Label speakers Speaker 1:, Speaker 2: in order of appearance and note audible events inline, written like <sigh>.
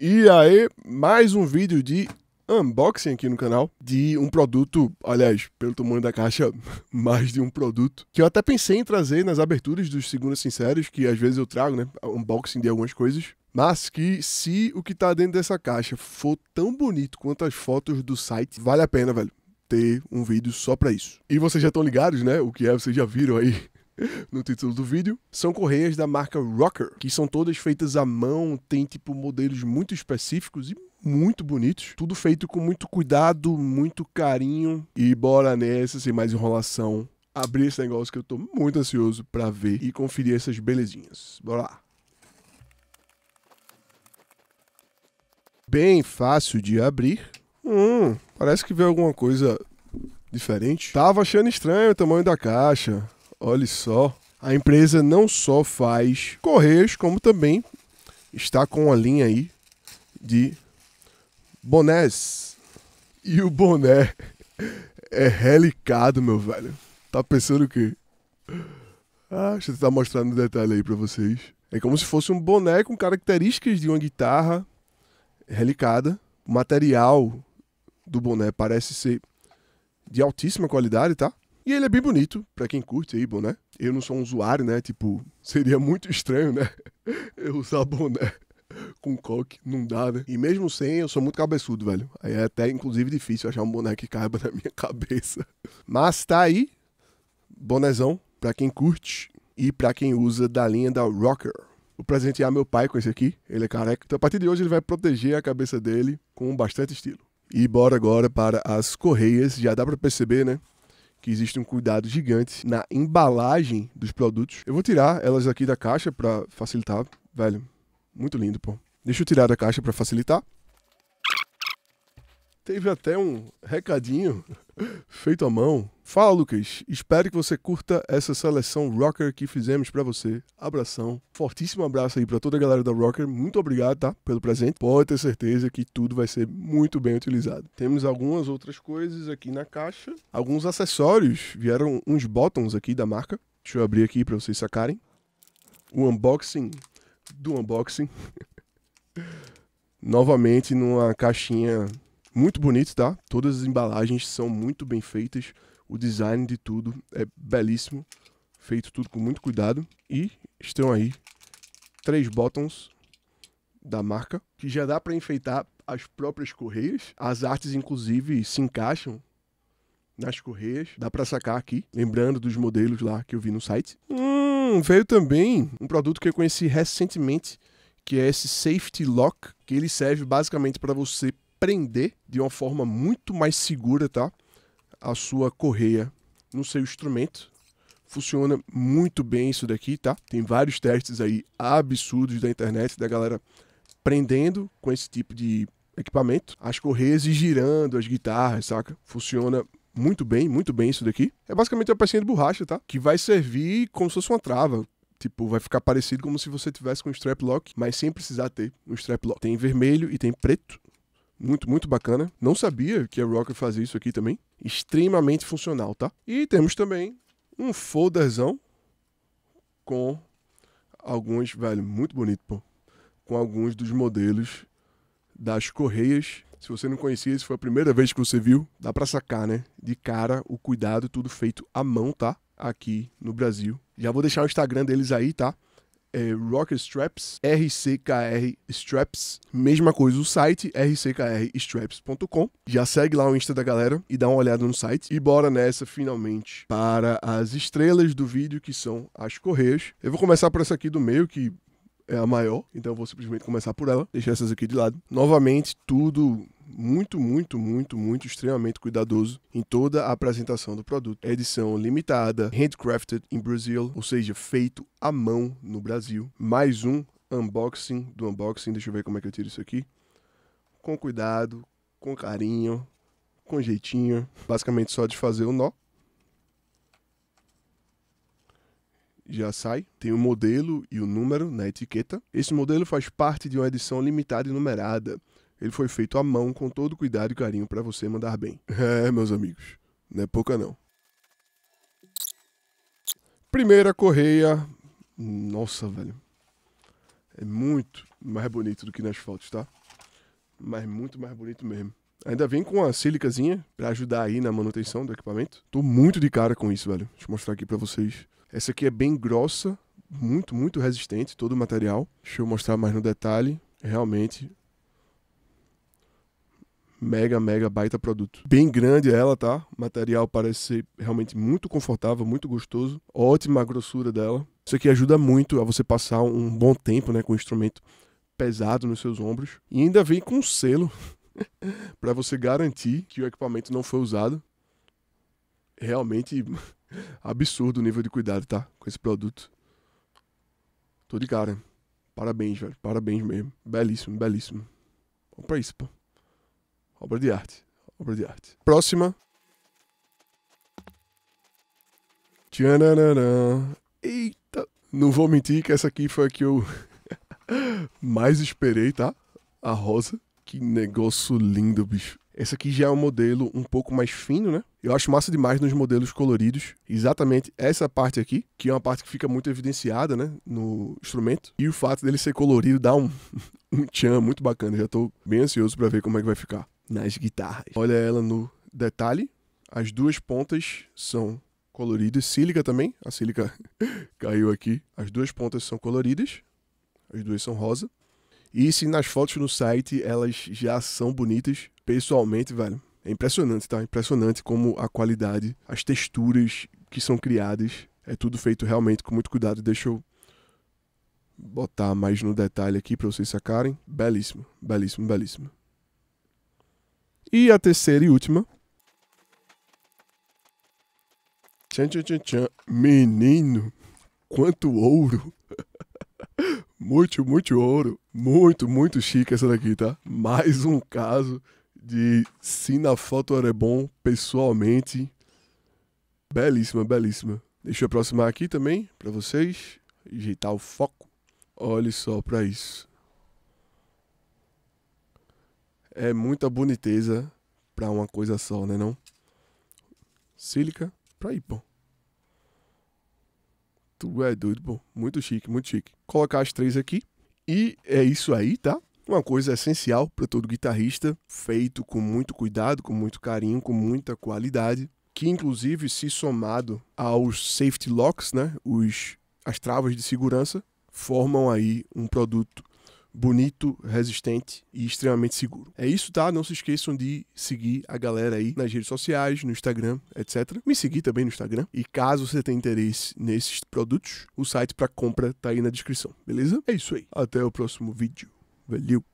Speaker 1: E aí, mais um vídeo de unboxing aqui no canal de um produto, aliás, pelo tamanho da caixa, <laughs> mais de um produto, que eu até pensei em trazer nas aberturas dos segundos Sinceros, que às vezes eu trago, né, unboxing de algumas coisas, mas que se o que tá dentro dessa caixa for tão bonito quanto as fotos do site, vale a pena, velho, ter um vídeo só para isso. E vocês já estão ligados, né, o que é, vocês já viram aí <laughs> no título do vídeo, são correias da marca Rocker, que são todas feitas à mão, tem tipo modelos muito específicos e muito bonitos, tudo feito com muito cuidado, muito carinho e bora nessa sem mais enrolação, abrir esse negócio que eu tô muito ansioso para ver e conferir essas belezinhas. Bora lá. Bem fácil de abrir. Hum, parece que veio alguma coisa diferente. Tava achando estranho o tamanho da caixa. Olha só. A empresa não só faz correios, como também está com a linha aí de bonés. E o boné é relicado, meu velho. Tá pensando o quê? Ah, deixa eu tentar mostrar no detalhe aí pra vocês. É como se fosse um boné com características de uma guitarra relicada. O material do boné parece ser de altíssima qualidade, tá? E ele é bem bonito, para quem curte aí, boné. Eu não sou um usuário, né? Tipo, seria muito estranho, né? <laughs> Eu usar boné com coque, não dá, né? E mesmo sem, eu sou muito cabeçudo, velho. Aí é até, inclusive, difícil achar um boné que caiba na minha <laughs> cabeça. Mas tá aí, bonezão, pra quem curte e pra quem usa da linha da Rocker. Vou presentear meu pai com esse aqui, ele é careca. Então, a partir de hoje, ele vai proteger a cabeça dele com bastante estilo. E bora agora para as correias, já dá pra perceber, né? que existe um cuidado gigante na embalagem dos produtos. Eu vou tirar elas aqui da caixa para facilitar, velho. Muito lindo, pô. Deixa eu tirar da caixa para facilitar. Teve até um recadinho feito à mão. Fala, Lucas. Espero que você curta essa seleção rocker que fizemos para você. Abração. Fortíssimo abraço aí para toda a galera da Rocker. Muito obrigado, tá? Pelo presente. Pode ter certeza que tudo vai ser muito bem utilizado. Temos algumas outras coisas aqui na caixa. Alguns acessórios. Vieram uns buttons aqui da marca. Deixa eu abrir aqui para vocês sacarem. O unboxing do unboxing. <laughs> Novamente numa caixinha muito bonito, tá? Todas as embalagens são muito bem feitas. O design de tudo é belíssimo. Feito tudo com muito cuidado. E estão aí três botões da marca que já dá para enfeitar as próprias correias. As artes, inclusive, se encaixam nas correias. Dá para sacar aqui, lembrando dos modelos lá que eu vi no site. Hum, veio também um produto que eu conheci recentemente, que é esse Safety Lock, que ele serve basicamente para você prender de uma forma muito mais segura, tá? A sua correia no seu instrumento. Funciona muito bem isso daqui, tá? Tem vários testes aí absurdos da internet, da galera prendendo com esse tipo de equipamento. As correias e girando as guitarras, saca? Funciona muito bem, muito bem isso daqui. É basicamente uma pecinha de borracha, tá? Que vai servir como se fosse uma trava. Tipo, vai ficar parecido como se você tivesse com um strap lock, mas sem precisar ter um strap lock. Tem vermelho e tem preto. Muito, muito bacana. Não sabia que a Rocker fazia isso aqui também. Extremamente funcional, tá? E temos também um folderzão com alguns, velho, muito bonito, pô. Com alguns dos modelos das correias. Se você não conhecia, se foi a primeira vez que você viu, dá para sacar, né? De cara, o cuidado, tudo feito à mão, tá? Aqui no Brasil. Já vou deixar o Instagram deles aí, tá? é, C K R Straps, mesma coisa o site, rckrstraps.com. Já segue lá o Insta da galera e dá uma olhada no site. E bora nessa finalmente para as estrelas do vídeo que são as correias. Eu vou começar por essa aqui do meio que é a maior, então eu vou simplesmente começar por ela, deixar essas aqui de lado. Novamente, tudo muito, muito, muito, muito extremamente cuidadoso em toda a apresentação do produto. edição limitada, handcrafted in Brazil, ou seja, feito à mão no Brasil. Mais um unboxing do unboxing. Deixa eu ver como é que eu tiro isso aqui. Com cuidado, com carinho, com jeitinho. Basicamente só de fazer o nó. já sai. Tem o modelo e o número na etiqueta. Esse modelo faz parte de uma edição limitada e numerada, ele foi feito à mão com todo cuidado e carinho para você mandar bem. <laughs> É, meus amigos, não é pouca não. Primeira correia. Nossa, velho. É muito mais bonito do que nas fotos, tá? Mas muito mais bonito mesmo. Ainda vem com a sílicazinha para ajudar aí na manutenção do equipamento. Tô muito de cara com isso, velho. Deixa eu mostrar aqui para vocês. Essa aqui é bem grossa, muito, muito resistente, todo o material. Deixa eu mostrar mais no detalhe. Realmente mega, mega baita produto. Bem grande ela, tá? O material parece ser realmente muito confortável, muito gostoso. Ótima a grossura dela. Isso aqui ajuda muito a você passar um bom tempo, né, com o instrumento pesado nos seus ombros. E ainda vem com um selo <laughs> para você garantir que o equipamento não foi usado. Realmente <laughs> absurdo o nível de cuidado, tá? Com esse produto. Tô de cara. Parabéns, velho. Parabéns mesmo. Belíssimo, belíssimo. Vamos pra isso, pô. Obra de arte. Obra de arte. Próxima. Tchananã. Eita. Não vou mentir que essa aqui foi a que eu <laughs> mais esperei, tá? A rosa. Que negócio lindo, bicho. Essa aqui já é um modelo um pouco mais fino, né? Eu acho massa demais nos modelos coloridos. Exatamente essa parte aqui, que é uma parte que fica muito evidenciada, né? No instrumento. E o fato dele ser colorido dá um, <laughs> um tchan muito bacana. Já tô bem ansioso para ver como é que vai ficar nas guitarras. Olha ela no detalhe. As duas pontas são coloridas. Sílica também. A sílica <laughs> caiu aqui. As duas pontas são coloridas. As duas são rosa. E se nas fotos no site elas já são bonitas, pessoalmente, velho, é impressionante, tá? Impressionante como a qualidade, as texturas que são criadas, é tudo feito realmente com muito cuidado. Deixa eu botar mais no detalhe aqui para vocês sacarem. Belíssimo, belíssimo, belíssimo. E a terceira e última. Tchan, tchan, tchan, tchan. Menino, quanto ouro! <laughs> muito, muito ouro. Muito, muito chique essa daqui, tá? Mais um caso de se na foto era bom pessoalmente. Belíssima, belíssima. Deixa eu aproximar aqui também para vocês, ajeitar o foco. Olhe só para isso é muita boniteza para uma coisa só, né não? Sílica pra ir, pô. Tu é doido, pô. Muito chique, muito chique. Colocar as três aqui. E é isso aí, tá? Uma coisa essencial para todo guitarrista, feito com muito cuidado, com muito carinho, com muita qualidade, que inclusive se somado aos safety locks, né, os as travas de segurança, formam aí um produto bonito, resistente e extremamente seguro. É isso, tá? Não se esqueçam de seguir a galera aí nas redes sociais, no Instagram, etc. Me seguir também no Instagram. E caso você tenha interesse nesses produtos, o site para compra tá aí na descrição, beleza? É isso aí. Até o próximo vídeo. Valeu!